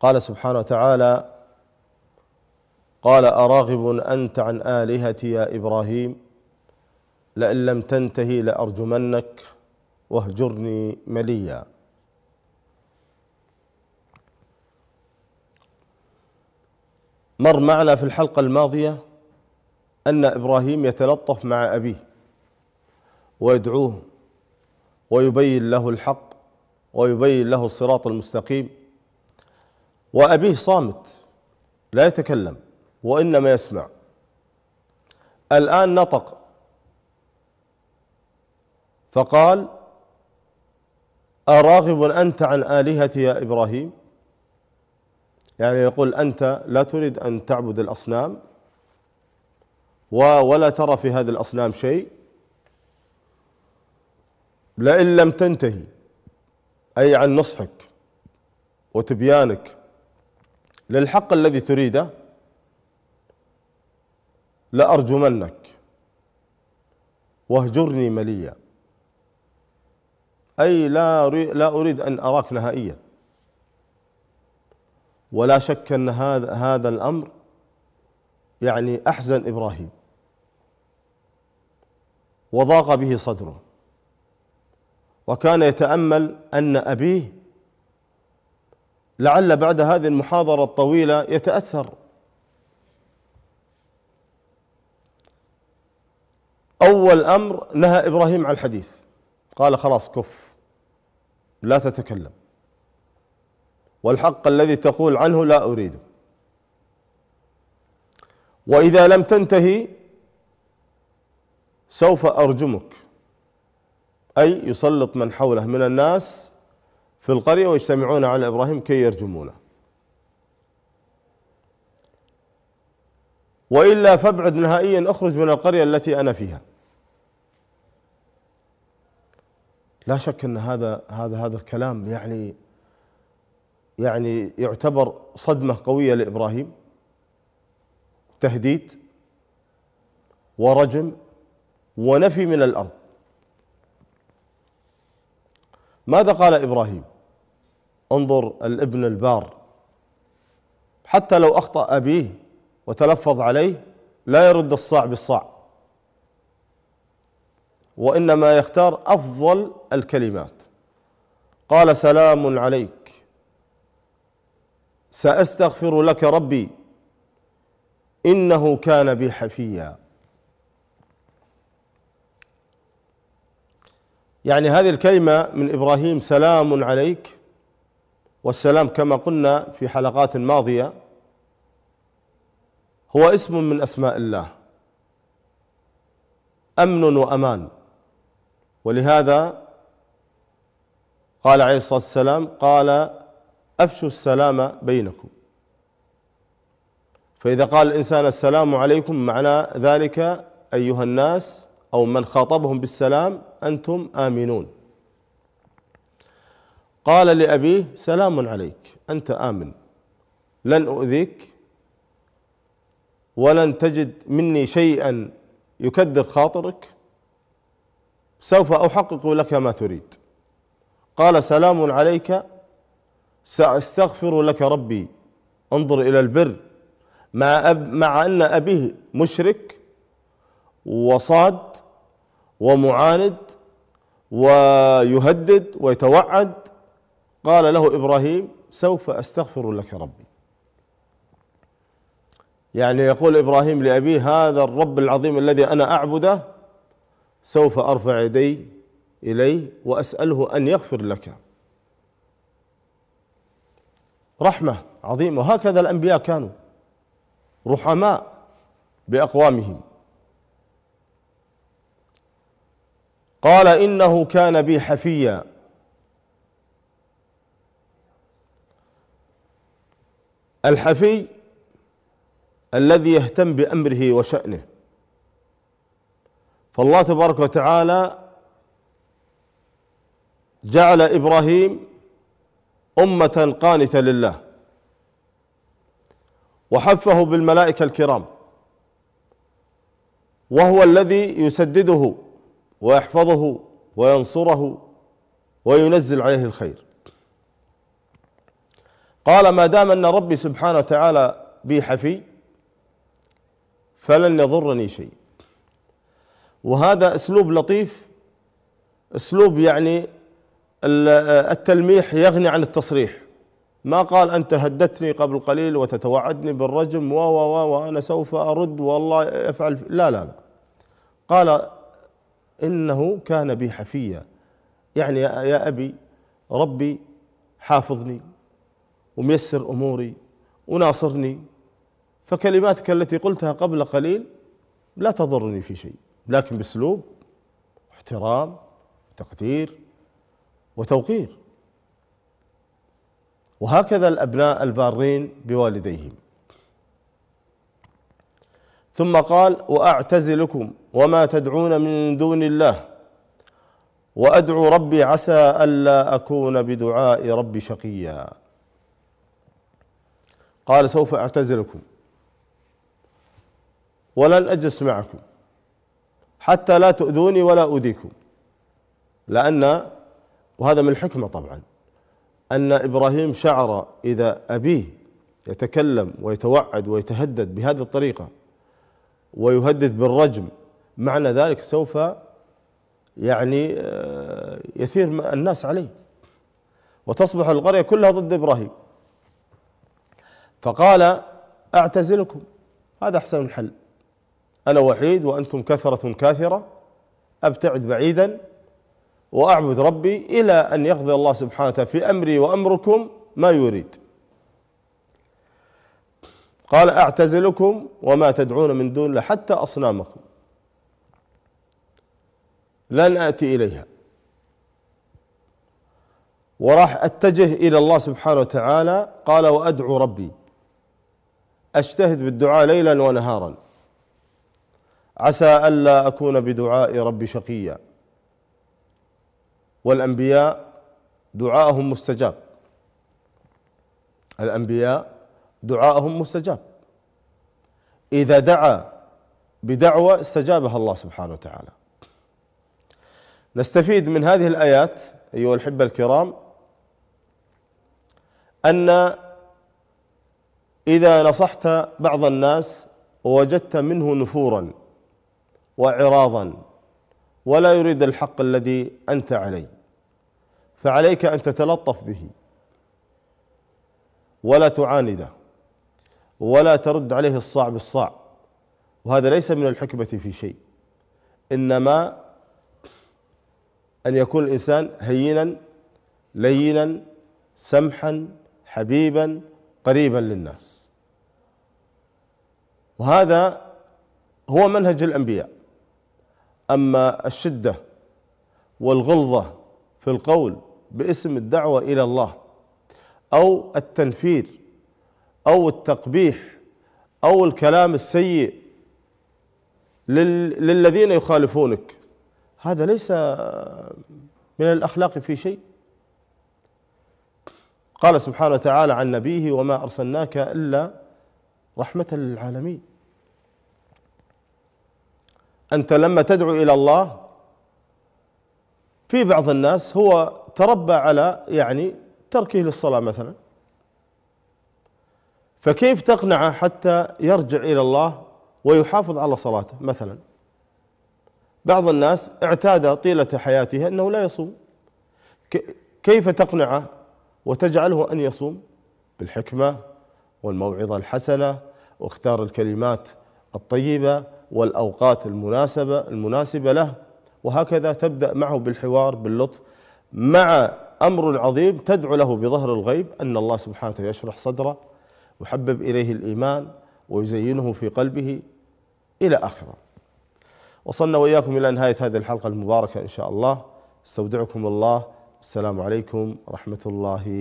قال سبحانه وتعالى قال أراغب أنت عن آلهتي يا إبراهيم لئن لم تنتهي لأرجمنك واهجرني مليا مر معنا في الحلقة الماضية أن إبراهيم يتلطف مع أبيه ويدعوه ويبين له الحق ويبين له الصراط المستقيم وأبيه صامت لا يتكلم وإنما يسمع الآن نطق فقال أراغب أنت عن آلهتي يا إبراهيم يعني يقول أنت لا تريد أن تعبد الأصنام ولا ترى في هذه الأصنام شيء لئن لم تنتهي أي عن نصحك وتبيانك للحق الذي تريده لأرجمنك واهجرني مليا أي لا لا أريد أن أراك نهائيا ولا شك أن هذا هذا الأمر يعني أحزن إبراهيم وضاق به صدره وكان يتأمل أن أبيه لعل بعد هذه المحاضرة الطويلة يتأثر أول أمر نهى إبراهيم عن الحديث قال خلاص كف لا تتكلم والحق الذي تقول عنه لا أريده وإذا لم تنتهي سوف أرجمك أي يسلط من حوله من الناس في القرية ويجتمعون على إبراهيم كي يرجمونه وإلا فابعد نهائيا اخرج من القرية التي أنا فيها لا شك أن هذا هذا هذا الكلام يعني يعني يعتبر صدمة قوية لإبراهيم تهديد ورجم ونفي من الأرض ماذا قال إبراهيم انظر الابن البار حتى لو اخطا ابيه وتلفظ عليه لا يرد الصاع بالصاع وانما يختار افضل الكلمات قال سلام عليك ساستغفر لك ربي انه كان بي حفيا يعني هذه الكلمه من ابراهيم سلام عليك والسلام كما قلنا في حلقات ماضيه هو اسم من اسماء الله امن وامان ولهذا قال عليه الصلاه والسلام قال افشوا السلام بينكم فاذا قال الانسان السلام عليكم معنى ذلك ايها الناس او من خاطبهم بالسلام انتم امنون قال لأبيه سلام عليك أنت آمن لن أؤذيك ولن تجد مني شيئا يكدر خاطرك سوف أحقق لك ما تريد قال سلام عليك سأستغفر لك ربي انظر إلى البر مع, أب مع أن أبيه مشرك وصاد ومعاند ويهدد ويتوعد قال له ابراهيم سوف استغفر لك ربي يعني يقول ابراهيم لابيه هذا الرب العظيم الذي انا اعبده سوف ارفع يدي اليه واساله ان يغفر لك رحمه عظيمه وهكذا الانبياء كانوا رحماء باقوامهم قال انه كان بي حفيا الحفي الذي يهتم بامره وشانه فالله تبارك وتعالى جعل ابراهيم امه قانته لله وحفه بالملائكه الكرام وهو الذي يسدده ويحفظه وينصره وينزل عليه الخير قال ما دام أن ربي سبحانه وتعالى بي حفي فلن يضرني شيء وهذا أسلوب لطيف أسلوب يعني التلميح يغني عن التصريح ما قال أنت هددتني قبل قليل وتتوعدني بالرجم و و و وأنا سوف أرد والله أفعل لا لا لا قال إنه كان بي حفيا يعني يا أبي ربي حافظني وميسر اموري وناصرني فكلماتك التي قلتها قبل قليل لا تضرني في شيء لكن باسلوب احترام تقدير وتوقير وهكذا الابناء البارين بوالديهم ثم قال واعتزلكم وما تدعون من دون الله وادعو ربي عسى الا اكون بدعاء ربي شقيا قال سوف اعتزلكم ولن اجلس معكم حتى لا تؤذوني ولا اؤذيكم لان وهذا من الحكمه طبعا ان ابراهيم شعر اذا ابيه يتكلم ويتوعد ويتهدد بهذه الطريقه ويهدد بالرجم معنى ذلك سوف يعني آه، يثير الناس عليه وتصبح القريه كلها ضد ابراهيم فقال اعتزلكم هذا احسن الحل انا وحيد وانتم كثره كاثره ابتعد بعيدا واعبد ربي الى ان يقضي الله سبحانه وتعالى في امري وامركم ما يريد قال اعتزلكم وما تدعون من دون الله حتى اصنامكم لن اتي اليها وراح اتجه الى الله سبحانه وتعالى قال وادعو ربي أجتهد بالدعاء ليلا ونهارا عسى ألا أكون بدعاء ربي شقيا والأنبياء دعاءهم مستجاب الأنبياء دعاءهم مستجاب إذا دعا بدعوة استجابها الله سبحانه وتعالى نستفيد من هذه الآيات أيها الحبة الكرام أن إذا نصحت بعض الناس ووجدت منه نفورا وعراضا ولا يريد الحق الذي أنت عليه فعليك أن تتلطف به ولا تعانده ولا ترد عليه الصاع بالصاع وهذا ليس من الحكمة في شيء إنما أن يكون الإنسان هينا لينا سمحا حبيبا قريبا للناس وهذا هو منهج الانبياء اما الشده والغلظه في القول باسم الدعوه الى الله او التنفير او التقبيح او الكلام السيء للذين يخالفونك هذا ليس من الاخلاق في شيء قال سبحانه وتعالى عن نبيه وما ارسلناك الا رحمه للعالمين انت لما تدعو الى الله في بعض الناس هو تربى على يعني تركه للصلاه مثلا فكيف تقنعه حتى يرجع الى الله ويحافظ على صلاته مثلا بعض الناس اعتاد طيله حياته انه لا يصوم كيف تقنعه وتجعله أن يصوم بالحكمة والموعظة الحسنة واختار الكلمات الطيبة والأوقات المناسبة المناسبة له وهكذا تبدأ معه بالحوار باللطف مع أمر عظيم تدعو له بظهر الغيب أن الله سبحانه يشرح صدره وحبب إليه الإيمان ويزينه في قلبه إلى آخره وصلنا وإياكم إلى نهاية هذه الحلقة المباركة إن شاء الله استودعكم الله السلام عليكم ورحمة الله